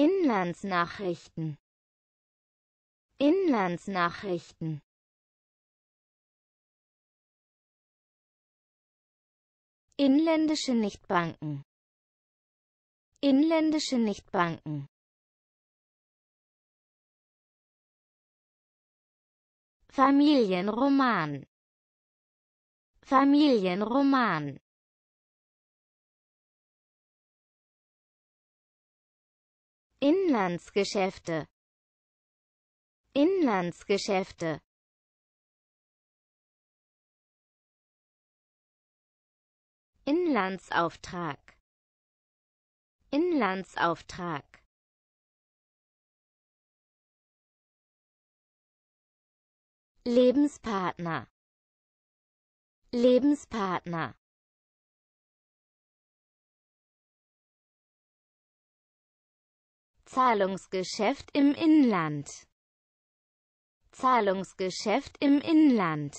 Inlandsnachrichten Inlandsnachrichten Inländische Nichtbanken Inländische Nichtbanken Familienroman Familienroman Inlandsgeschäfte Inlandsgeschäfte Inlandsauftrag Inlandsauftrag Lebenspartner Lebenspartner Zahlungsgeschäft im Inland Zahlungsgeschäft im Inland